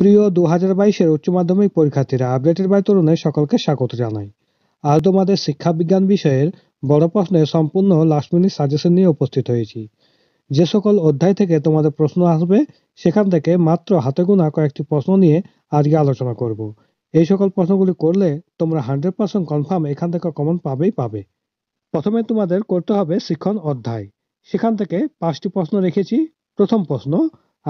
প্রিয় দু হাজার বাইশের উচ্চ মাধ্যমিক পরীক্ষার্থীরা আপডেটের বাই তরুণে সকলকে স্বাগত জানাই আজ তোমাদের শিক্ষা বিজ্ঞান বিষয়ের বড় প্রশ্নে সম্পূর্ণ লাস্ট মিনিট সাজেশন নিয়ে উপস্থিত হয়েছি যে সকল অধ্যায় থেকে তোমাদের প্রশ্ন আসবে সেখান থেকে মাত্র হাতে গোনা কয়েকটি প্রশ্ন নিয়ে আজকে আলোচনা করব এই সকল প্রশ্নগুলি করলে তোমরা হান্ড্রেড পার্সেন্ট কনফার্ম এখান থেকে কমন পাবেই পাবে প্রথমে তোমাদের করতে হবে শিক্ষণ অধ্যায় সেখান থেকে পাঁচটি প্রশ্ন রেখেছি প্রথম প্রশ্ন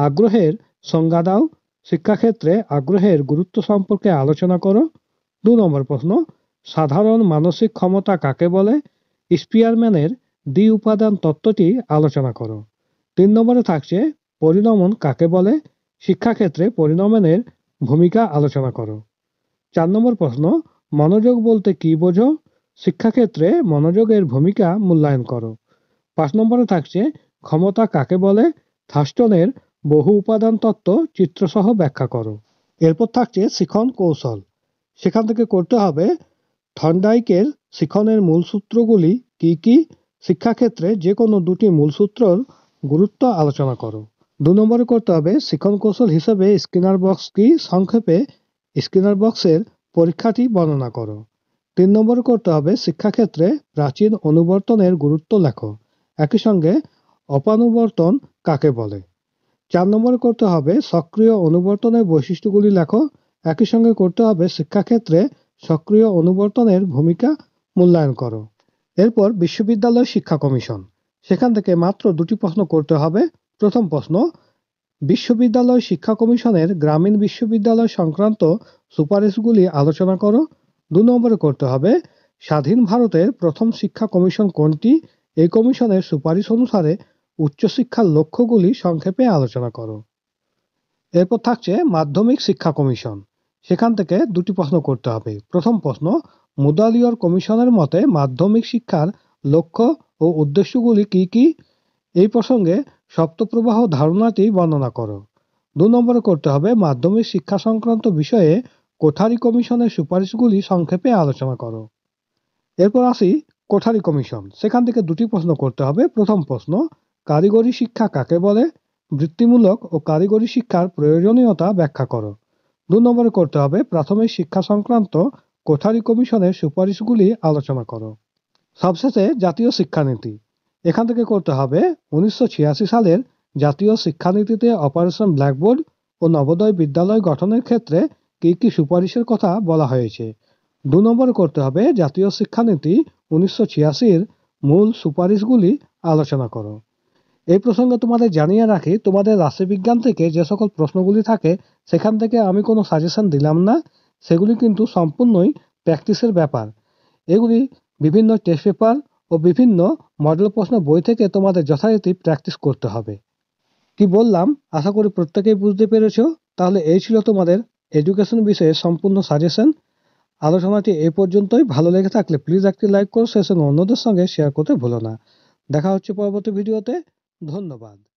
আগ্রহের সংজ্ঞা দাও শিক্ষাক্ষেত্রে আগ্রহের গুরুত্ব সম্পর্কে আলোচনা করো দু নম্বর প্রশ্ন সাধারণ মানসিক ক্ষমতা কাকে বলে স্পিয়ারম্যানের দ্বি উপাদান তত্ত্বটি আলোচনা করো তিন নম্বরে থাকছে পরিণমন কাকে বলে শিক্ষাক্ষেত্রে পরিণমনের ভূমিকা আলোচনা করো চার নম্বর প্রশ্ন মনোযোগ বলতে কি বোঝো শিক্ষাক্ষেত্রে মনোযোগের ভূমিকা মূল্যায়ন করো পাঁচ নম্বরে থাকছে ক্ষমতা কাকে বলে থাস্টনের বহু উপাদান তত্ত্ব চিত্রসহ ব্যাখ্যা করো এরপর থাকছে শিখন কৌশল সেখান থেকে করতে হবে থন্ডাইকের শিখনের মূলসূত্রগুলি কি কি শিক্ষাক্ষেত্রে যে কোনো দুটি মূলসূত্রর গুরুত্ব আলোচনা করো দু নম্বরে করতে হবে শিখন কৌশল হিসেবে স্কিনার বক্স কি সংক্ষেপে স্কিনার বক্সের পরীক্ষাটি বর্ণনা করো তিন নম্বরে করতে হবে শিক্ষাক্ষেত্রে প্রাচীন অনুবর্তনের গুরুত্ব লেখো একই সঙ্গে অপানুবর্তন কাকে বলে চার নম্বরে করতে হবে সক্রিয় অনুবর্তনের বৈশিষ্ট্যগুলি লেখো একই সঙ্গে করতে হবে শিক্ষাক্ষেত্রে সক্রিয় অনুবর্তনের ভূমিকা মূল্যায়ন করো এরপর বিশ্ববিদ্যালয় শিক্ষা কমিশন সেখান থেকে মাত্র দুটি প্রশ্ন করতে হবে প্রথম প্রশ্ন বিশ্ববিদ্যালয় শিক্ষা কমিশনের গ্রামীণ বিশ্ববিদ্যালয় সংক্রান্ত সুপারিশগুলি আলোচনা করো দু নম্বরে করতে হবে স্বাধীন ভারতের প্রথম শিক্ষা কমিশন কোনটি এই কমিশনের সুপারিশ অনুসারে উচ্চশিক্ষার লক্ষ্যগুলি সংক্ষেপে আলোচনা করো এরপর থাকছে মাধ্যমিক শিক্ষা কমিশন সেখান থেকে দুটি প্রশ্ন করতে হবে প্রথম প্রশ্ন মুদালিয়র কমিশনের মতে মাধ্যমিক শিক্ষার লক্ষ্য ও উদ্দেশ্যগুলি কি কি এই প্রসঙ্গে সপ্তপ্রবাহ ধারণাটি বর্ণনা করো দু নম্বরে করতে হবে মাধ্যমিক শিক্ষা সংক্রান্ত বিষয়ে কোঠারি কমিশনের সুপারিশগুলি সংক্ষেপে আলোচনা করো এরপর আসি কোঠারি কমিশন সেখান থেকে দুটি প্রশ্ন করতে হবে প্রথম প্রশ্ন কারিগরি শিক্ষা কাকে বলে বৃত্তিমূলক ও কারিগরি শিক্ষার প্রয়োজনীয়তা ব্যাখ্যা করো দু নম্বরে করতে হবে প্রাথমিক শিক্ষা সংক্রান্ত কোঠারি কমিশনের সুপারিশগুলি আলোচনা করো সবশেষে জাতীয় শিক্ষানীতি এখান থেকে করতে হবে উনিশশো সালের জাতীয় শিক্ষানীতিতে অপারেশন ব্ল্যাকবোর্ড ও নবোদয় বিদ্যালয় গঠনের ক্ষেত্রে কী কী সুপারিশের কথা বলা হয়েছে দু নম্বর করতে হবে জাতীয় শিক্ষানীতি উনিশশো ছিয়াশির মূল সুপারিশগুলি আলোচনা করো এই প্রসঙ্গে তোমাদের জানিয়ে রাখি তোমাদের রাশিবিজ্ঞান থেকে যে সকল প্রশ্নগুলি থাকে সেখান থেকে আমি কোনো সাজেশন দিলাম না সেগুলি কিন্তু সম্পূর্ণই প্র্যাকটিসের ব্যাপার এগুলি বিভিন্ন টেস্ট পেপার ও বিভিন্ন মডেল প্রশ্ন বই থেকে তোমাদের যথারীতি প্র্যাকটিস করতে হবে কি বললাম আশা করি প্রত্যেকেই বুঝতে পেরেছ তাহলে এই ছিল তোমাদের এডুকেশন বিষয়ে সম্পূর্ণ সাজেশন আলোচনাটি এ পর্যন্তই ভালো লেগে থাকলে প্লিজ একটি লাইক করো সেই সঙ্গে অন্যদের সঙ্গে শেয়ার করতে ভুলো না দেখা হচ্ছে পরবর্তী ভিডিওতে ধন্যবাদ